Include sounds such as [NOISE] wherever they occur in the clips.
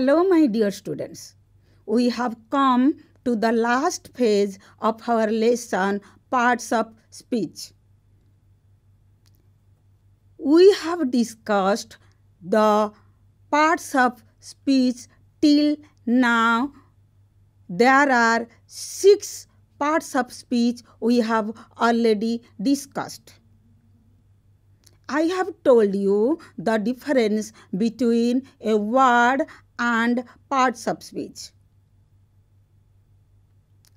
Hello, my dear students. We have come to the last phase of our lesson, Parts of Speech. We have discussed the parts of speech till now. There are six parts of speech we have already discussed. I have told you the difference between a word and parts of speech.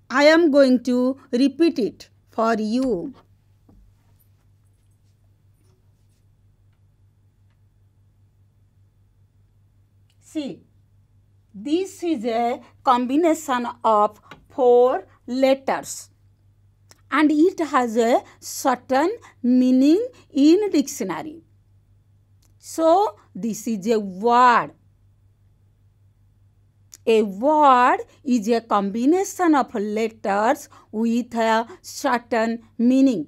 I am going to repeat it for you. See, this is a combination of four letters and it has a certain meaning in dictionary. So, this is a word a word is a combination of letters with a certain meaning.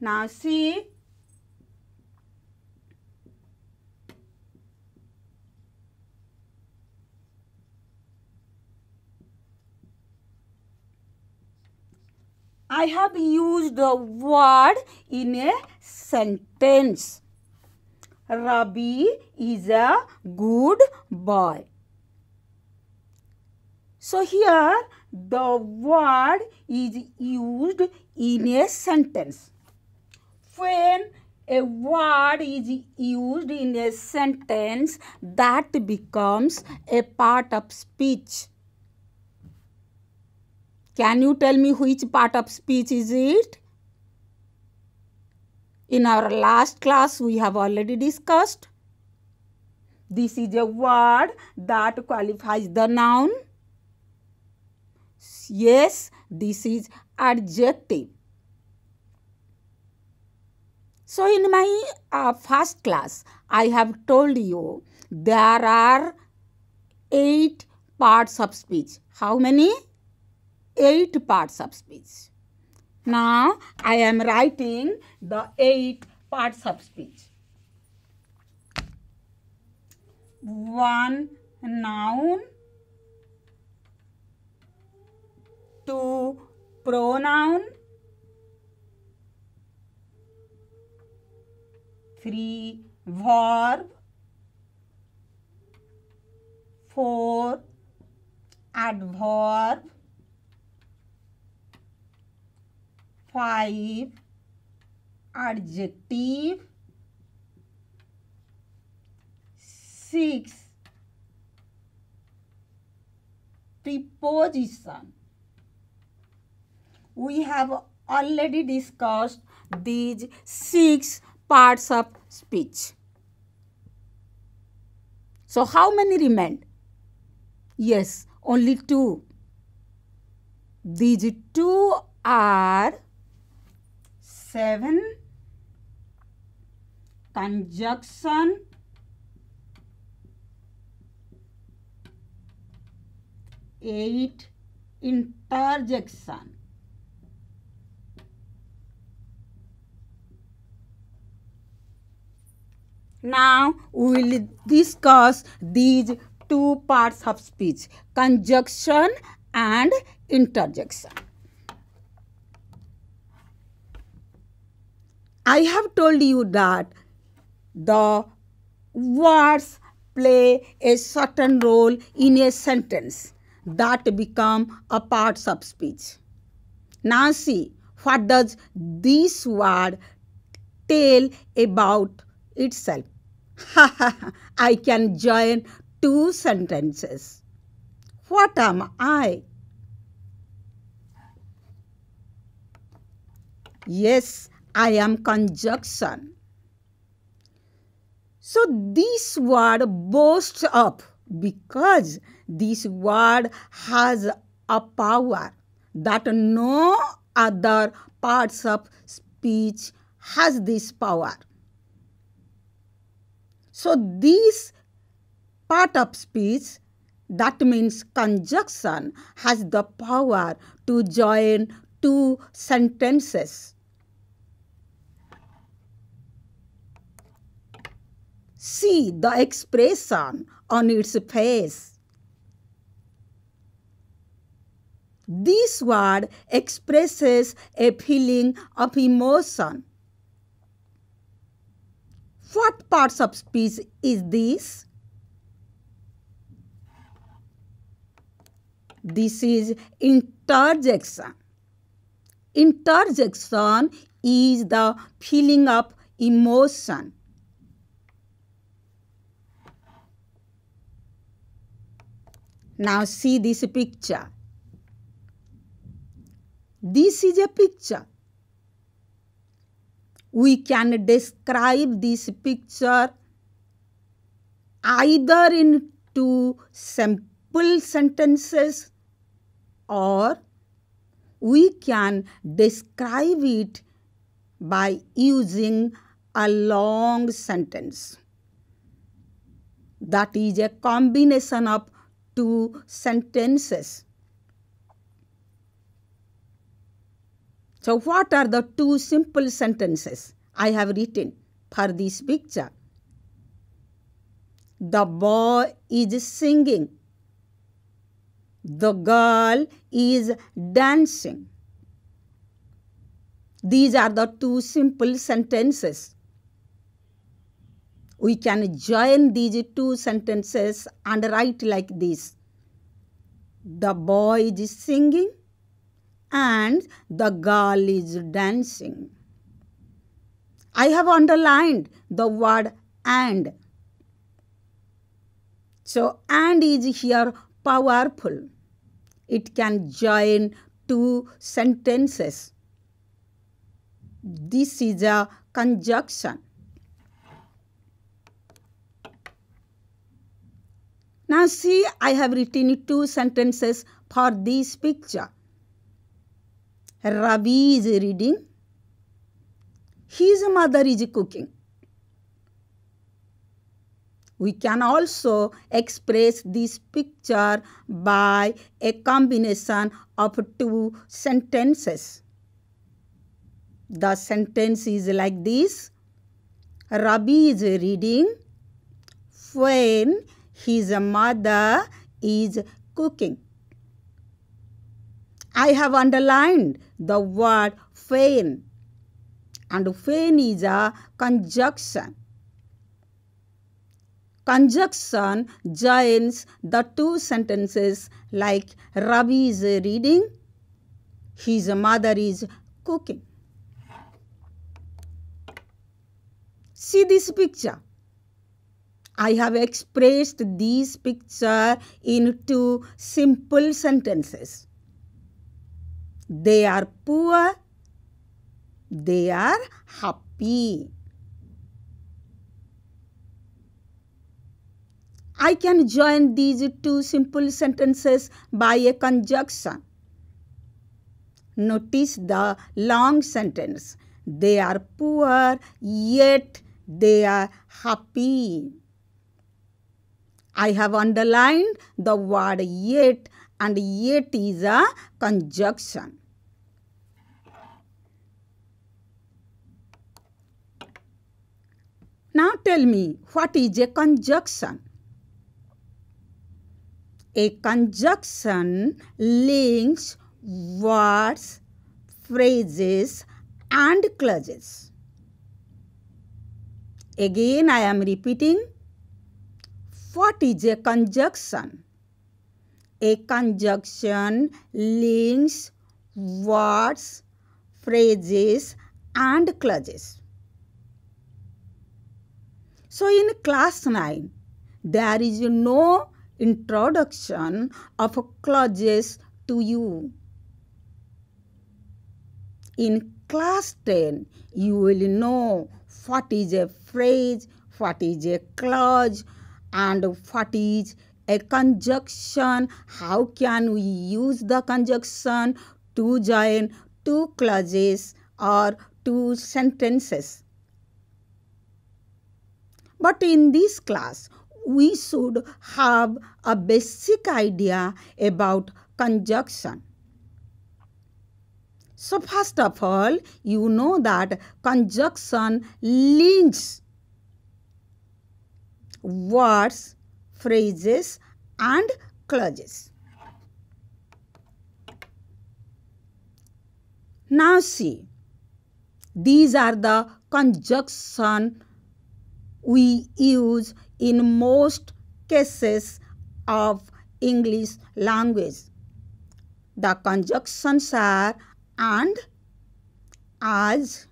Now see I have used the word in a sentence. Rabi is a good boy. So here the word is used in a sentence. When a word is used in a sentence that becomes a part of speech. Can you tell me which part of speech is it? In our last class, we have already discussed. This is a word that qualifies the noun. Yes, this is adjective. So, in my uh, first class, I have told you there are eight parts of speech. How many? Eight parts of speech. Now, I am writing the eight parts of speech. One noun, two pronoun, three verb, four adverb, five adjective six preposition we have already discussed these six parts of speech so how many remained yes only two these two are 7 conjunction eight interjection now we will discuss these two parts of speech conjunction and interjection I have told you that the words play a certain role in a sentence that become a part of speech. Now see, what does this word tell about itself? [LAUGHS] I can join two sentences. What am I? Yes, I am conjunction. So this word boasts up because this word has a power that no other parts of speech has this power. So this part of speech that means conjunction has the power to join two sentences. See the expression on its face. This word expresses a feeling of emotion. What parts of speech is this? This is interjection. Interjection is the feeling of emotion. Now see this picture. This is a picture. We can describe this picture either in two simple sentences or we can describe it by using a long sentence. That is a combination of Two sentences. So, what are the two simple sentences I have written for this picture? The boy is singing. The girl is dancing. These are the two simple sentences. We can join these two sentences and write like this. The boy is singing and the girl is dancing. I have underlined the word and. So and is here powerful. It can join two sentences. This is a conjunction. Now see, I have written two sentences for this picture. Ravi is reading. His mother is cooking. We can also express this picture by a combination of two sentences. The sentence is like this. Rabi is reading when his mother is cooking. I have underlined the word fain and fain is a conjunction. Conjunction joins the two sentences like Ravi is reading, his mother is cooking. See this picture. I have expressed these picture into simple sentences. They are poor. They are happy. I can join these two simple sentences by a conjunction. Notice the long sentence. They are poor, yet they are happy. I have underlined the word yet and yet is a conjunction. Now tell me what is a conjunction? A conjunction links words, phrases and clauses. Again I am repeating what is a conjunction? A conjunction links words, phrases and clauses. So in class 9, there is no introduction of clauses to you. In class 10, you will know what is a phrase, what is a clause, and what is a conjunction how can we use the conjunction to join two clauses or two sentences but in this class we should have a basic idea about conjunction so first of all you know that conjunction links words, phrases and clauses. Now see, these are the conjunction we use in most cases of English language. The conjunctions are and, as,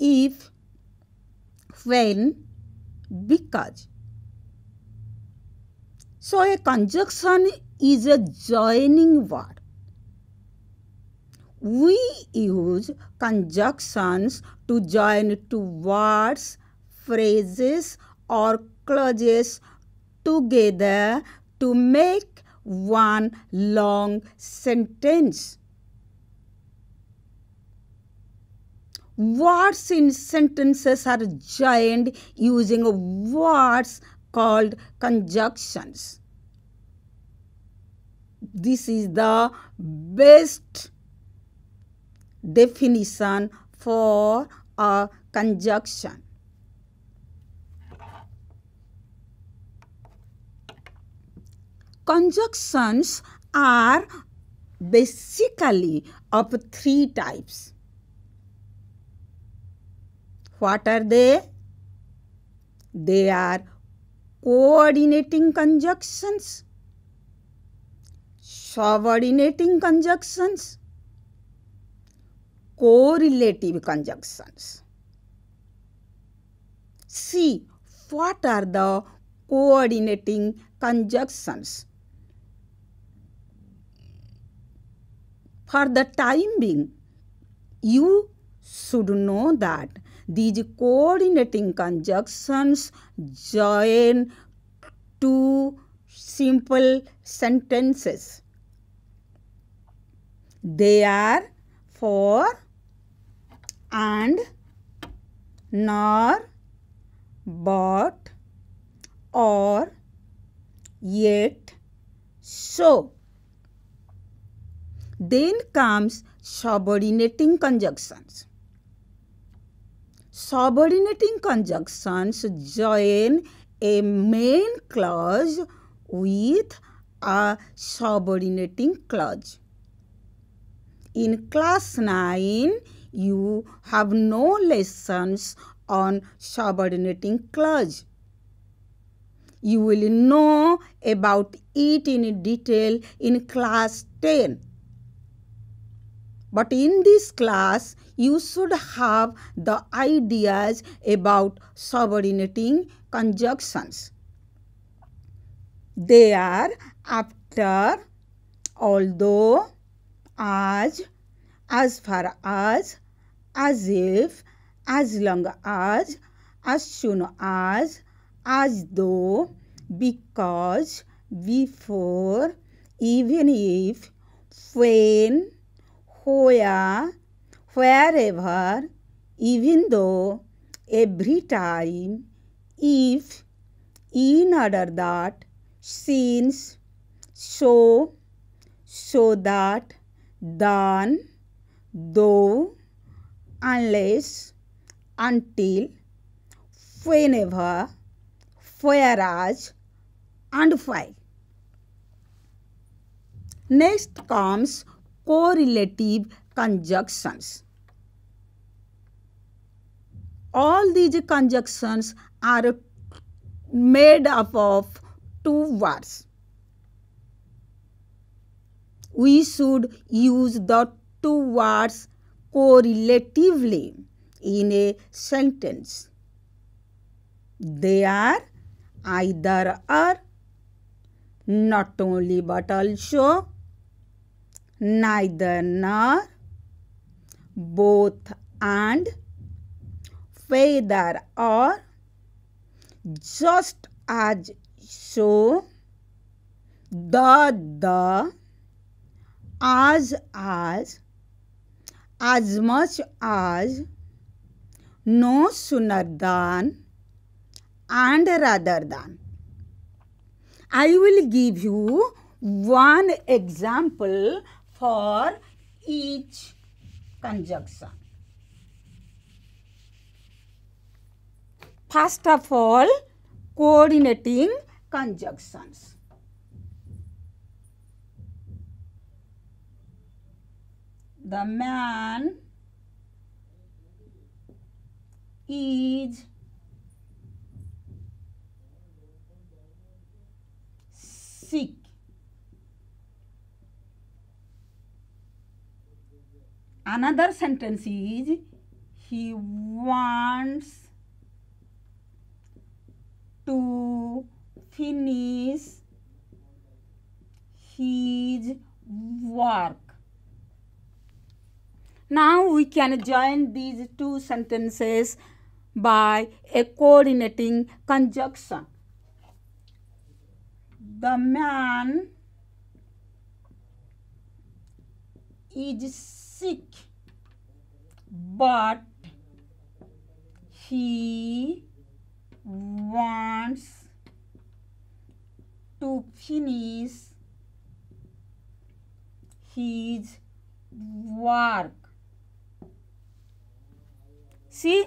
if, when, because so a conjunction is a joining word. We use conjunctions to join two words, phrases or clauses together to make one long sentence. words in sentences are joined using words called conjunctions. This is the best definition for a conjunction. Conjunctions are basically of three types what are they they are coordinating conjunctions subordinating conjunctions correlative conjunctions see what are the coordinating conjunctions for the time being you should know that These coordinating conjunctions join two simple sentences. They are for and nor but or yet so. Then comes subordinating conjunctions subordinating conjunctions join a main clause with a subordinating clause. In class 9, you have no lessons on subordinating clause. You will know about it in detail in class 10. But in this class, you should have the ideas about subordinating conjunctions. They are after, although, as, as far as, as if, as long as, as soon as, as though, because, before, even if, when, होया wherever even though every time if in order that since so so that than though unless until whenever whereas and five next comes correlative conjunctions. All these conjunctions are made up of two words. We should use the two words correlatively in a sentence. They are either or, not only but also, neither nor both and whether or just as so the the as as as much as no sooner than and rather than I will give you one example for each conjunction. First of all, coordinating conjunctions. The man is sick. another sentence is he wants to finish his work. Now we can join these two sentences by a coordinating conjunction. The man is sick but he wants to finish his work. See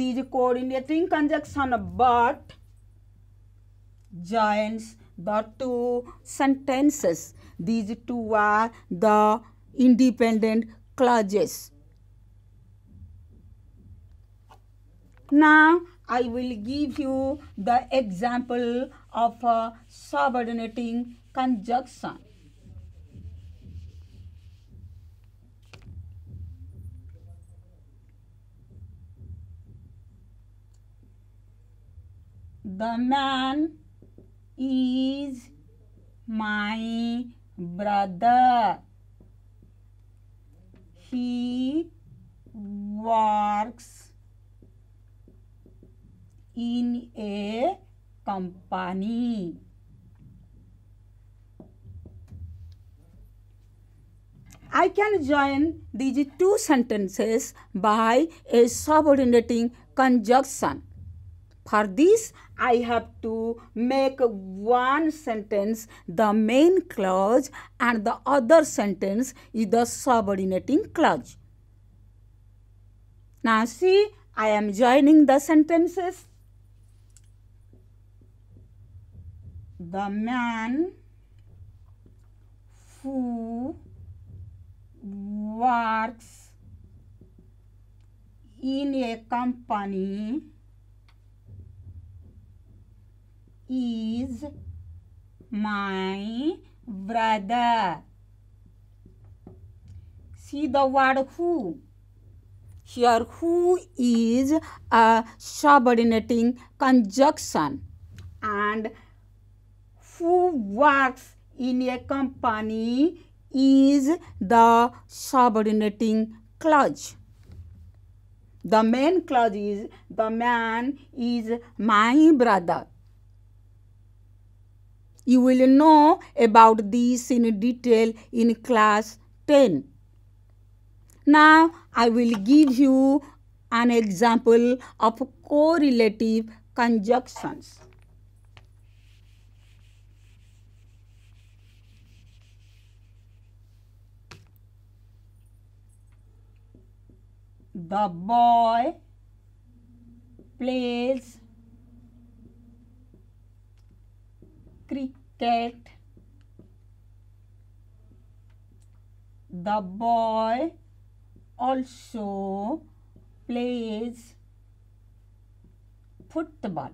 these coordinating conjunction but joins the two sentences. These two are the independent clauses. Now, I will give you the example of a subordinating conjunction. The man is my brother. he works in a company I can join these two sentences by a subordinating conjunction. For this, I have to make one sentence the main clause and the other sentence is the subordinating clause. Now see, I am joining the sentences. The man who works in a company is my brother. See the word who. Here who is a subordinating conjunction and who works in a company is the subordinating clause. The main clause is the man is my brother. You will know about these in detail in class 10. Now, I will give you an example of correlative conjunctions. The boy plays cricket, the boy also plays football.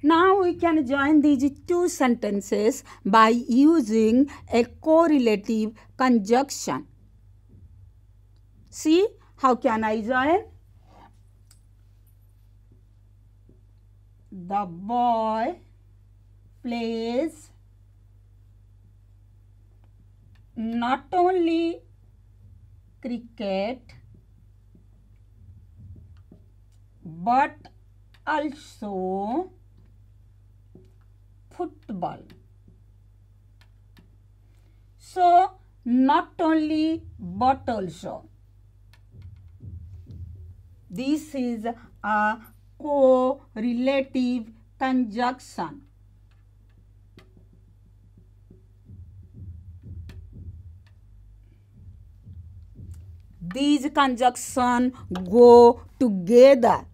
Now we can join these two sentences by using a correlative conjunction. See how can I join? The boy plays not only cricket but also football. So, not only but also. This is a correlative conjunction. These conjunction go together.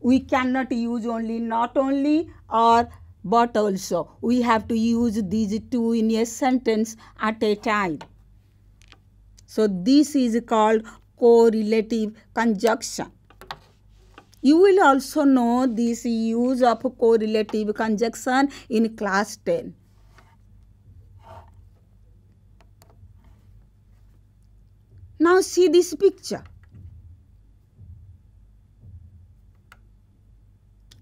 We cannot use only not only or but also. We have to use these two in a sentence at a time. So this is called correlative conjunction. You will also know this use of correlative conjunction in class 10. Now see this picture.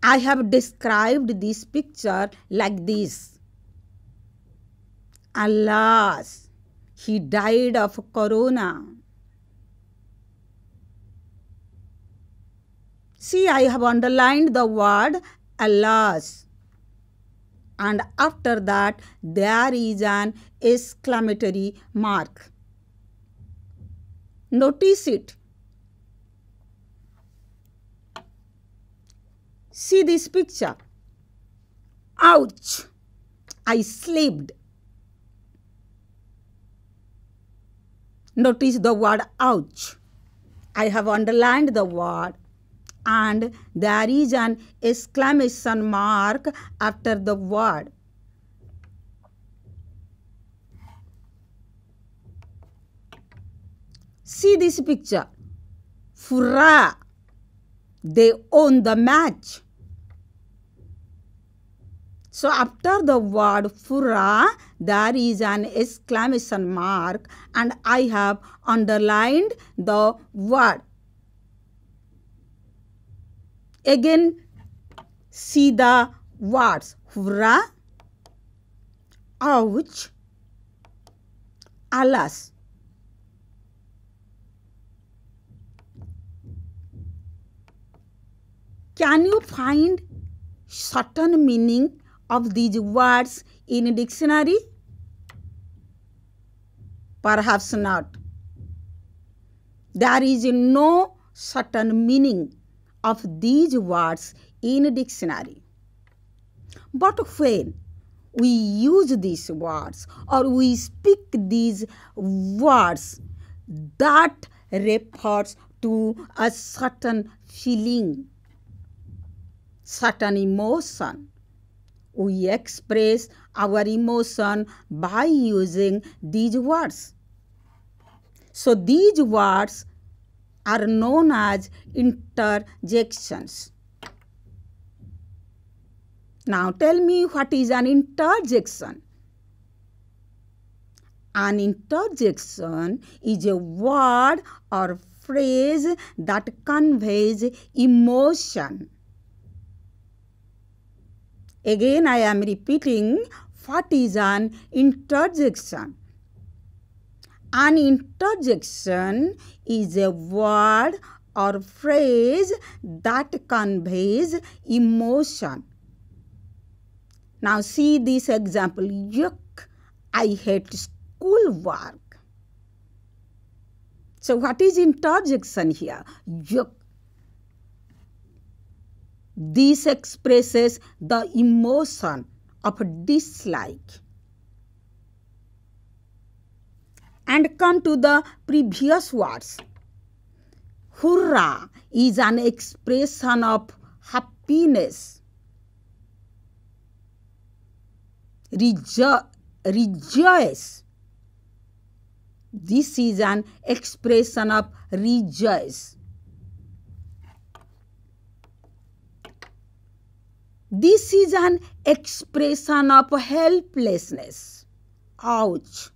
I have described this picture like this. Alas, he died of corona. See, I have underlined the word alas. And after that, there is an exclamatory mark. Notice it. See this picture. Ouch! I slipped. Notice the word ouch. I have underlined the word and there is an exclamation mark after the word. See this picture. Fura. They own the match. So after the word fura, there is an exclamation mark and I have underlined the word. Again, see the words hurrah, ouch, alas. Can you find certain meaning of these words in a dictionary? Perhaps not. There is no certain meaning of these words in a dictionary. But when we use these words or we speak these words that refers to a certain feeling, certain emotion. We express our emotion by using these words. So these words are known as interjections. Now tell me what is an interjection? An interjection is a word or phrase that conveys emotion. Again I am repeating what is an interjection? An interjection is a word or phrase that conveys emotion. Now see this example. Yuck, I hate school work." So what is interjection here? Yuck. This expresses the emotion of dislike. and come to the previous words. Hurrah is an expression of happiness. Rejo rejoice. This is an expression of rejoice. This is an expression of helplessness. Ouch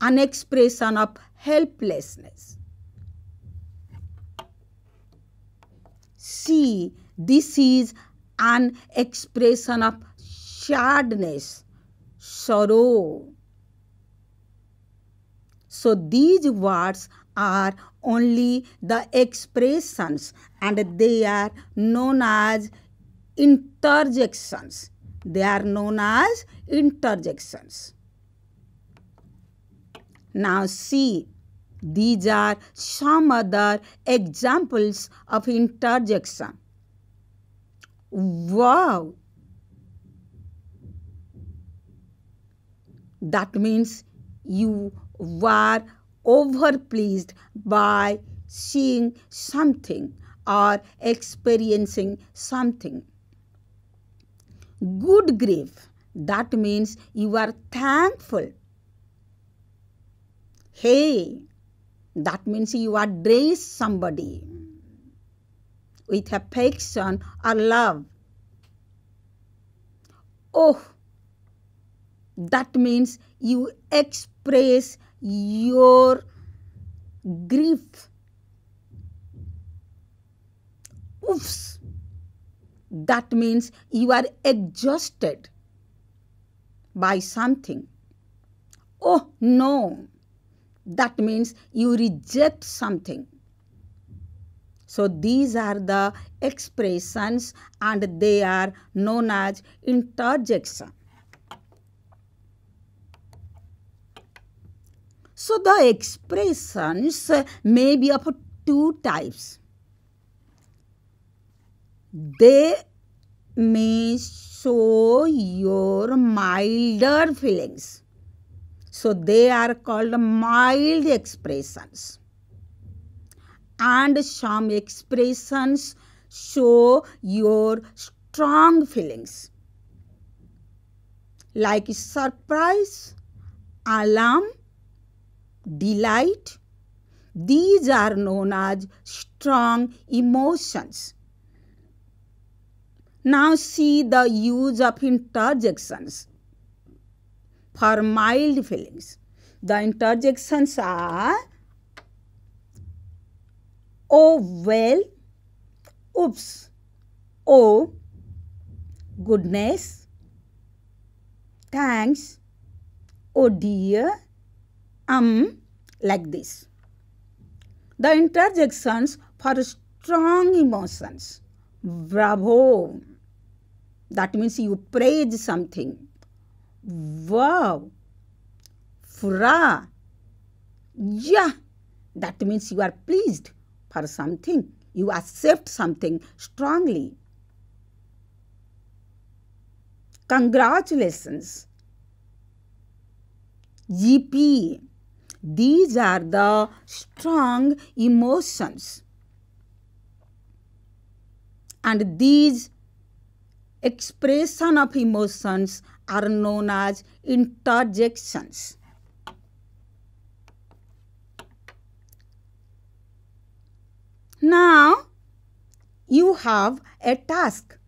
an expression of helplessness. See, this is an expression of sadness, sorrow. So these words are only the expressions and they are known as interjections. They are known as interjections. Now see, these are some other examples of interjection. Wow! That means you were overpleased by seeing something or experiencing something. Good grief, that means you are thankful Hey, that means you address somebody with affection or love. Oh, that means you express your grief. Oops. That means you are exhausted by something. Oh no, that means you reject something. So these are the expressions and they are known as interjection. So the expressions may be of two types. They may show your milder feelings so they are called mild expressions. And some expressions show your strong feelings like surprise, alarm, delight. These are known as strong emotions. Now see the use of interjections for mild feelings. The interjections are oh well, oops, oh goodness, thanks, oh dear, um, like this. The interjections for strong emotions. Bravo! That means you praise something. Wow. Fra. Yeah. That means you are pleased for something. You accept something strongly. Congratulations. GP. These are the strong emotions. And these expression of emotions are known as interjections. Now, you have a task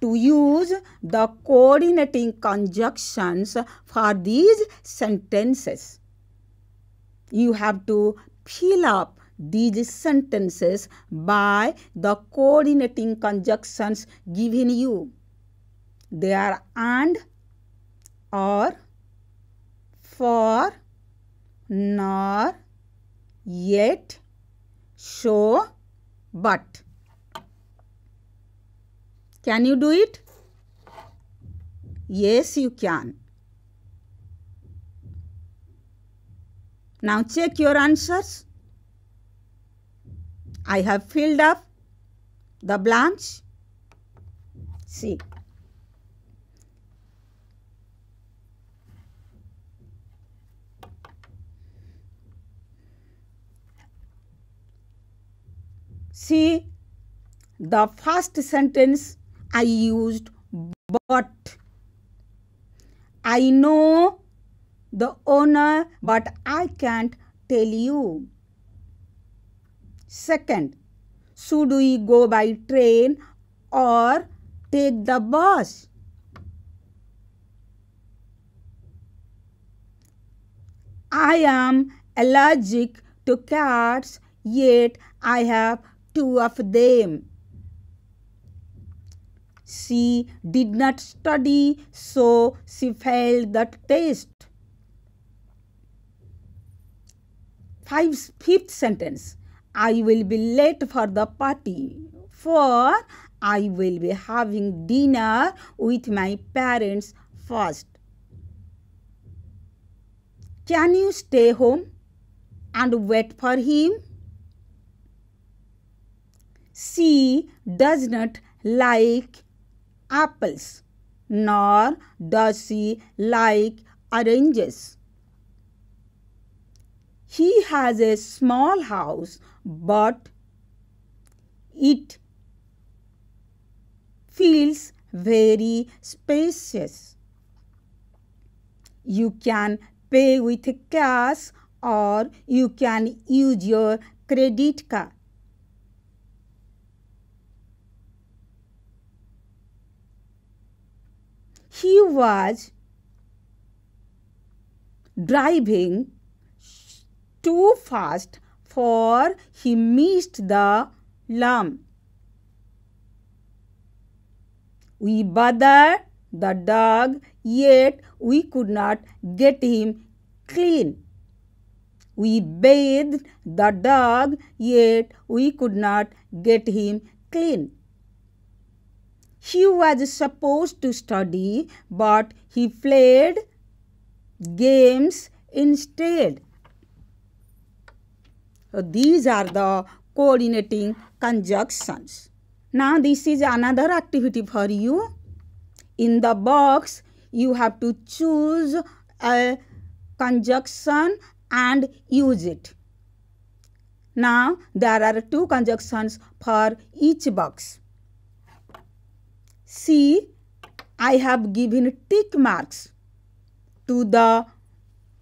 to use the coordinating conjunctions for these sentences. You have to fill up these sentences by the coordinating conjunctions given you. They are and, or, for, nor, yet, show, but. Can you do it? Yes, you can. Now check your answers. I have filled up the blanks. See. See, the first sentence I used but. I know the owner but I can't tell you. Second, should we go by train or take the bus? I am allergic to cats yet I have two of them. She did not study, so she failed the test. Five, fifth sentence. I will be late for the party, for I will be having dinner with my parents first. Can you stay home and wait for him? C does not like apples, nor does she like oranges. He has a small house, but it feels very spacious. You can pay with cash or you can use your credit card. he was driving too fast for he missed the lamb. We bothered the dog yet we could not get him clean. We bathed the dog yet we could not get him clean. He was supposed to study, but he played games instead. So these are the coordinating conjunctions. Now this is another activity for you. In the box, you have to choose a conjunction and use it. Now there are two conjunctions for each box. See, I have given tick marks to the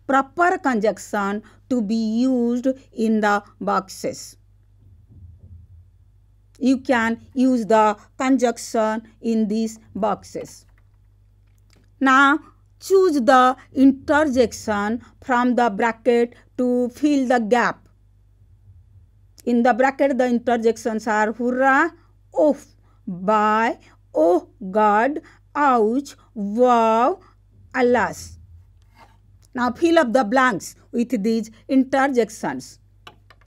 proper conjunction to be used in the boxes. You can use the conjunction in these boxes. Now, choose the interjection from the bracket to fill the gap. In the bracket, the interjections are hurrah, off, by, Oh God, ouch, wow, alas. Now fill up the blanks with these interjections.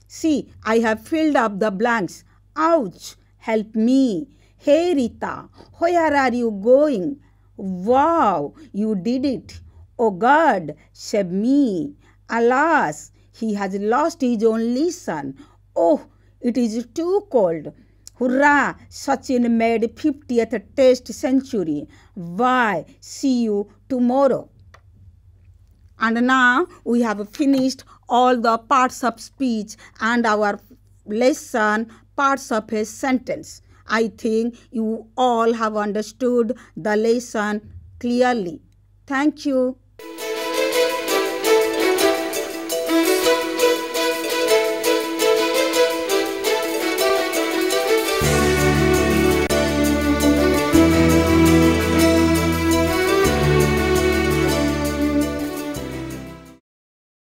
See, I have filled up the blanks. Ouch, help me. Hey Rita, where are you going? Wow, you did it. Oh God, save me. Alas, he has lost his only son. Oh, it is too cold. Hurrah! Sachin made 50th test century. Bye. See you tomorrow. And now we have finished all the parts of speech and our lesson parts of a sentence. I think you all have understood the lesson clearly. Thank you.